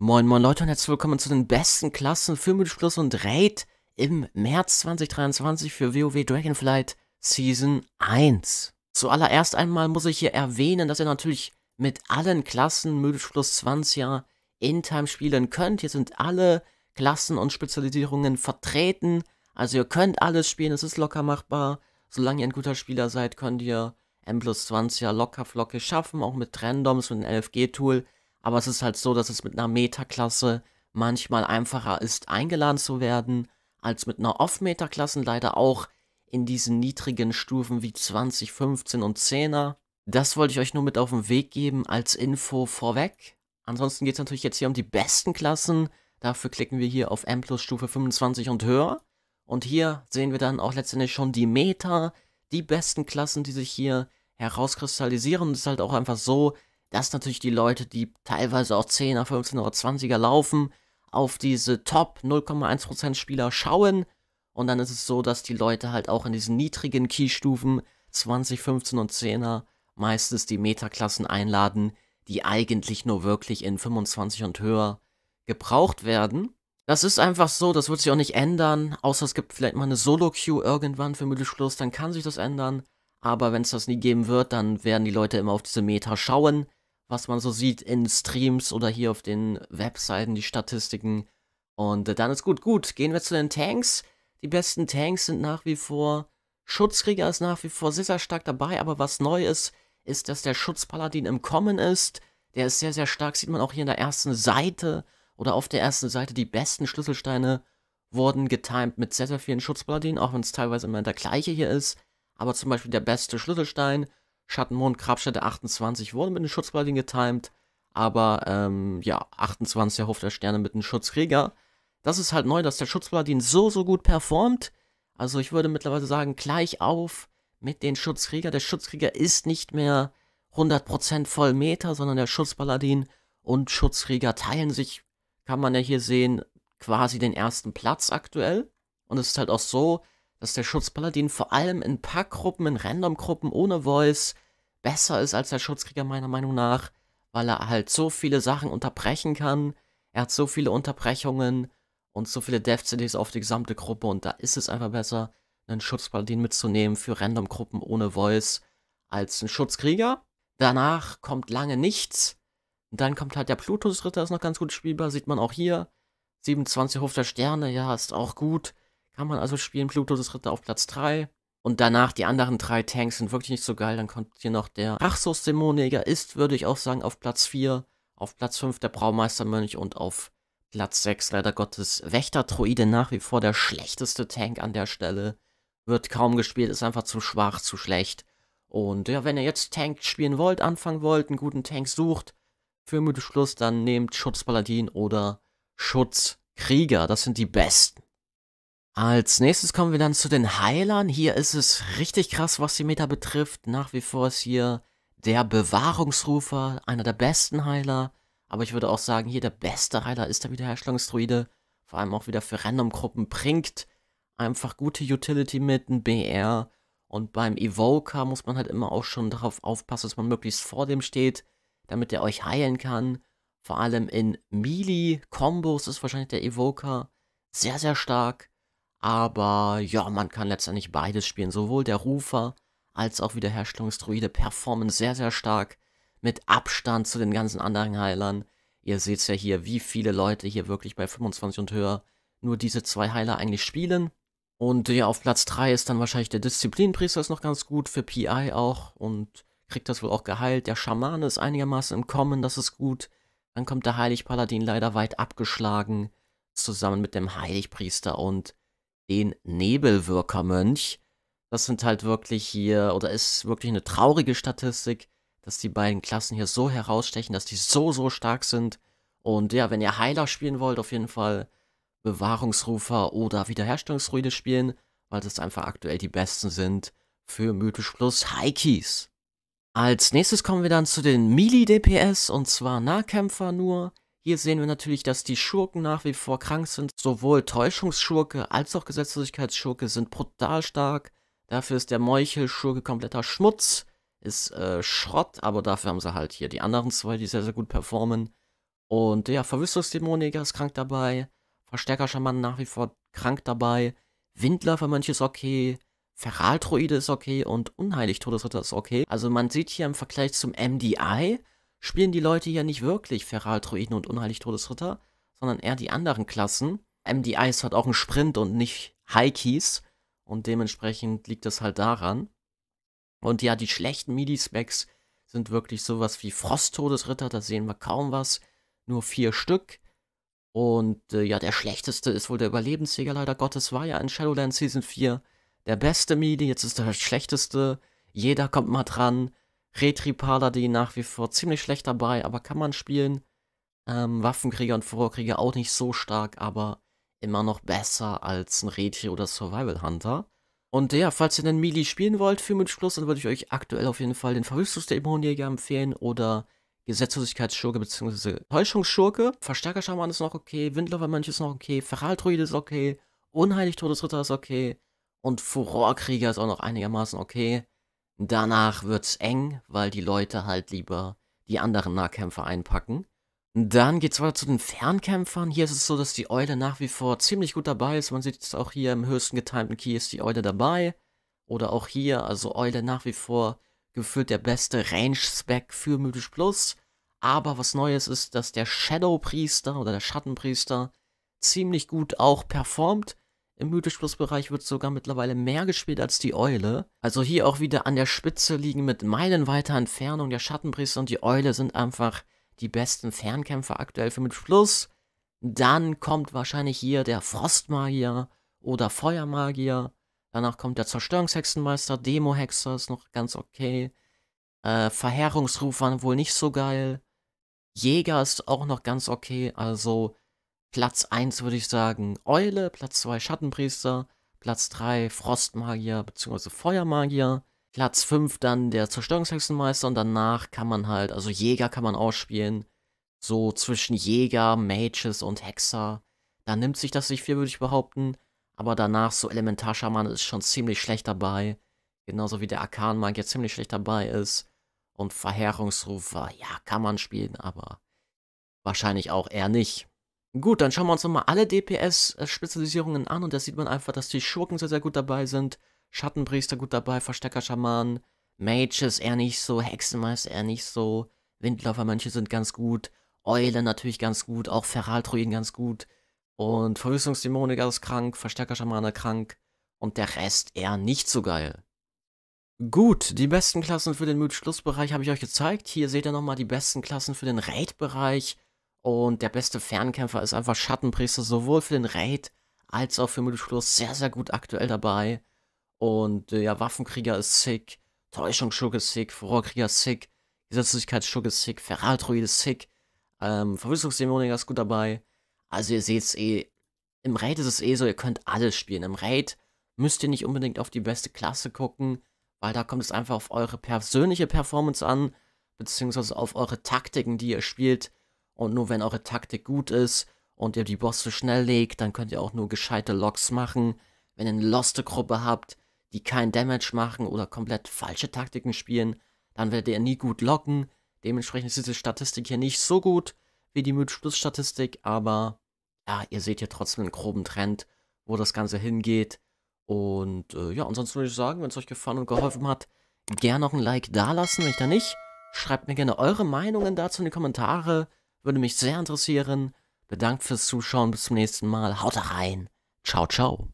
Moin moin Leute und herzlich willkommen zu den besten Klassen für Plus und Raid im März 2023 für WoW Dragonflight Season 1. Zuallererst einmal muss ich hier erwähnen, dass ihr natürlich mit allen Klassen Mythisch Plus 20er in-Time spielen könnt. Hier sind alle Klassen und Spezialisierungen vertreten. Also ihr könnt alles spielen, es ist locker machbar. Solange ihr ein guter Spieler seid, könnt ihr M plus 20er locker flocke schaffen, auch mit Trendoms und LFG-Tool aber es ist halt so, dass es mit einer Metaklasse manchmal einfacher ist, eingeladen zu werden, als mit einer Off-Meta-Klasse, leider auch in diesen niedrigen Stufen wie 20, 15 und 10er. Das wollte ich euch nur mit auf den Weg geben als Info vorweg. Ansonsten geht es natürlich jetzt hier um die besten Klassen. Dafür klicken wir hier auf M plus Stufe 25 und höher. Und hier sehen wir dann auch letztendlich schon die Meta, die besten Klassen, die sich hier herauskristallisieren. Und es ist halt auch einfach so, dass natürlich die Leute, die teilweise auch 10er, 15er oder 20er laufen, auf diese Top 0,1% Spieler schauen. Und dann ist es so, dass die Leute halt auch in diesen niedrigen Keystufen 20, 15 und 10er meistens die Metaklassen einladen, die eigentlich nur wirklich in 25 und höher gebraucht werden. Das ist einfach so, das wird sich auch nicht ändern, außer es gibt vielleicht mal eine Solo-Queue irgendwann für Mittelschluss, dann kann sich das ändern. Aber wenn es das nie geben wird, dann werden die Leute immer auf diese Meta schauen was man so sieht in Streams oder hier auf den Webseiten, die Statistiken. Und äh, dann ist gut. Gut, gehen wir zu den Tanks. Die besten Tanks sind nach wie vor, Schutzkrieger ist nach wie vor sehr, sehr stark dabei, aber was neu ist, ist, dass der Schutzpaladin im Kommen ist. Der ist sehr, sehr stark, sieht man auch hier in der ersten Seite oder auf der ersten Seite. Die besten Schlüsselsteine wurden getimed mit sehr, sehr vielen Schutzpaladinen, auch wenn es teilweise immer der gleiche hier ist. Aber zum Beispiel der beste Schlüsselstein Schattenmond Grabstätte 28 wurde mit den Schutzpaladin getimed, aber ähm, ja, 28 erhofft der Sterne mit dem Schutzkrieger. Das ist halt neu, dass der Schutzpaladin so, so gut performt. Also ich würde mittlerweile sagen, gleich auf mit den Schutzkrieger. Der Schutzkrieger ist nicht mehr 100% Vollmeter, sondern der Schutzpaladin und Schutzkrieger teilen sich, kann man ja hier sehen, quasi den ersten Platz aktuell. Und es ist halt auch so, dass der Schutzpaladin vor allem in Packgruppen, in Randomgruppen ohne Voice besser ist als der Schutzkrieger meiner Meinung nach, weil er halt so viele Sachen unterbrechen kann. Er hat so viele Unterbrechungen und so viele Dev-CDs auf die gesamte Gruppe und da ist es einfach besser, einen Schutzpaladin mitzunehmen für Randomgruppen ohne Voice als einen Schutzkrieger. Danach kommt lange nichts. dann kommt halt der Plutus-Ritter, ist noch ganz gut spielbar, sieht man auch hier. 27 Hof der Sterne, ja, ist auch gut. Kann man also spielen. Plutos ist Ritter auf Platz 3. Und danach die anderen drei Tanks sind wirklich nicht so geil. Dann kommt hier noch der Rachsus Dämonjäger ist, würde ich auch sagen, auf Platz 4. Auf Platz 5 der Braumeistermönch und auf Platz 6 leider Gottes Wächter-Troide nach wie vor der schlechteste Tank an der Stelle. Wird kaum gespielt, ist einfach zu schwach, zu schlecht. Und ja, wenn ihr jetzt Tank spielen wollt, anfangen wollt, einen guten Tank sucht, für müde Schluss, dann nehmt Schutzpaladin oder Schutzkrieger. Das sind die besten. Als nächstes kommen wir dann zu den Heilern. Hier ist es richtig krass, was die Meta betrifft. Nach wie vor ist hier der Bewahrungsrufer, einer der besten Heiler. Aber ich würde auch sagen, hier der beste Heiler ist der Wiederherstellungsdruide. Vor allem auch wieder für Random-Gruppen bringt einfach gute Utility mit, ein BR. Und beim Evoker muss man halt immer auch schon darauf aufpassen, dass man möglichst vor dem steht, damit er euch heilen kann. Vor allem in Melee-Kombos ist wahrscheinlich der Evoker sehr, sehr stark. Aber ja, man kann letztendlich beides spielen. Sowohl der Rufer als auch Wiederherstellungsdruide performen sehr, sehr stark mit Abstand zu den ganzen anderen Heilern. Ihr seht ja hier, wie viele Leute hier wirklich bei 25 und höher nur diese zwei Heiler eigentlich spielen. Und ja, auf Platz 3 ist dann wahrscheinlich der Disziplinpriester ist noch ganz gut für PI auch und kriegt das wohl auch geheilt. Der Schamane ist einigermaßen im Kommen, das ist gut. Dann kommt der Heiligpaladin leider weit abgeschlagen, zusammen mit dem Heiligpriester und den Nebelwirkermönch. Das sind halt wirklich hier, oder ist wirklich eine traurige Statistik, dass die beiden Klassen hier so herausstechen, dass die so, so stark sind. Und ja, wenn ihr Heiler spielen wollt, auf jeden Fall Bewahrungsrufer oder Wiederherstellungsruine spielen, weil das einfach aktuell die besten sind für Mythisch Plus High Als nächstes kommen wir dann zu den Melee-DPS und zwar Nahkämpfer nur. Hier sehen wir natürlich, dass die Schurken nach wie vor krank sind. Sowohl Täuschungsschurke als auch Gesetzlosigkeitsschurke sind brutal stark. Dafür ist der Meuchelschurke kompletter Schmutz. Ist äh, Schrott, aber dafür haben sie halt hier die anderen zwei, die sehr, sehr gut performen. Und ja, Verwüstungsdämoniker ist krank dabei. Verstärkerschaman nach wie vor krank dabei. Windler für manche ist okay. Feraltroide ist okay und Unheilig Todesritter ist okay. Also man sieht hier im Vergleich zum MDI, spielen die Leute ja nicht wirklich Feraltroiden und Unheilig Todesritter, sondern eher die anderen Klassen. MDIs hat auch einen Sprint und nicht High-Keys. Und dementsprechend liegt das halt daran. Und ja, die schlechten Midi-Specs sind wirklich sowas wie Frost-Todesritter, da sehen wir kaum was. Nur vier Stück. Und äh, ja, der schlechteste ist wohl der Überlebensjäger, leider Gottes, war ja in Shadowlands Season 4 der beste Midi, jetzt ist der schlechteste. Jeder kommt mal dran. Retri Paladin nach wie vor ziemlich schlecht dabei, aber kann man spielen. Ähm, Waffenkrieger und Vorkrieger auch nicht so stark, aber immer noch besser als ein Retri oder Survival Hunter. Und ja, falls ihr dann Melee spielen wollt für Mitschluss, dann würde ich euch aktuell auf jeden Fall den Verwüstungsdämonjäger empfehlen oder Gesetzlosigkeitsschurke bzw. Täuschungsschurke. Verstärkerschaman ist noch okay, Windlaufermönch ist noch okay, Feraltruide ist okay, Unheilig Todesritter ist okay und Furorkrieger ist auch noch einigermaßen okay. Danach wird's eng, weil die Leute halt lieber die anderen Nahkämpfer einpacken. Dann geht's weiter zu den Fernkämpfern. Hier ist es so, dass die Eule nach wie vor ziemlich gut dabei ist. Man sieht es auch hier im höchsten getimten Key ist die Eule dabei. Oder auch hier, also Eule nach wie vor gefühlt der beste Range-Spec für Mythisch Plus. Aber was Neues ist, dass der Shadow-Priester oder der Schattenpriester ziemlich gut auch performt. Im Mythisch-Plus-Bereich wird sogar mittlerweile mehr gespielt als die Eule. Also hier auch wieder an der Spitze liegen mit meilenweiter Entfernung. Der Schattenpriester und die Eule sind einfach die besten Fernkämpfer aktuell für Mythisch-Plus. Dann kommt wahrscheinlich hier der Frostmagier oder Feuermagier. Danach kommt der Zerstörungshexenmeister, Demohexer ist noch ganz okay. Äh, Verheerungsruf waren wohl nicht so geil. Jäger ist auch noch ganz okay. Also Platz 1 würde ich sagen Eule, Platz 2 Schattenpriester, Platz 3 Frostmagier bzw. Feuermagier, Platz 5 dann der Zerstörungshexenmeister und danach kann man halt, also Jäger kann man ausspielen, so zwischen Jäger, Mages und Hexer. Da nimmt sich das nicht viel, würde ich behaupten, aber danach so Elementarschamane ist schon ziemlich schlecht dabei, genauso wie der Arkanmagier ziemlich schlecht dabei ist und Verheerungsrufer, ja, kann man spielen, aber wahrscheinlich auch eher nicht. Gut, dann schauen wir uns nochmal alle DPS-Spezialisierungen an und da sieht man einfach, dass die Schurken sehr, sehr gut dabei sind. Schattenpriester gut dabei, Verstecker, Schaman, Mages eher nicht so, Hexenmeister eher nicht so, Windläufermönche sind ganz gut, Eule natürlich ganz gut, auch Feraltroiden ganz gut und Verwüstungsdämoniker ist krank, Verstecker, Schamane krank und der Rest eher nicht so geil. Gut, die besten Klassen für den Myth-Schlussbereich habe ich euch gezeigt. Hier seht ihr nochmal die besten Klassen für den Raid-Bereich. Und der beste Fernkämpfer ist einfach Schattenpriester, sowohl für den Raid als auch für Mittelschluss. Sehr, sehr gut aktuell dabei. Und äh, ja, Waffenkrieger ist sick, Täuschungsschurk ist sick, Rohrkrieger ist sick, Gesetzlichkeitsschurk ist sick, Feraltroid ist sick, ähm, Verwüstungsdämoniker ist gut dabei. Also ihr seht's eh, im Raid ist es eh so, ihr könnt alles spielen. Im Raid müsst ihr nicht unbedingt auf die beste Klasse gucken, weil da kommt es einfach auf eure persönliche Performance an, beziehungsweise auf eure Taktiken, die ihr spielt. Und nur wenn eure Taktik gut ist und ihr die Bosse schnell legt, dann könnt ihr auch nur gescheite Locks machen. Wenn ihr eine loste Gruppe habt, die keinen Damage machen oder komplett falsche Taktiken spielen, dann werdet ihr nie gut locken. Dementsprechend ist diese Statistik hier nicht so gut wie die Mythos-Statistik, aber ja, ihr seht hier trotzdem einen groben Trend, wo das Ganze hingeht. Und äh, ja, ansonsten würde ich sagen, wenn es euch gefallen und geholfen hat, gerne noch ein Like dalassen. Wenn ich da nicht, schreibt mir gerne eure Meinungen dazu in die Kommentare. Würde mich sehr interessieren. Bedankt fürs Zuschauen. Bis zum nächsten Mal. Haut rein. Ciao, ciao.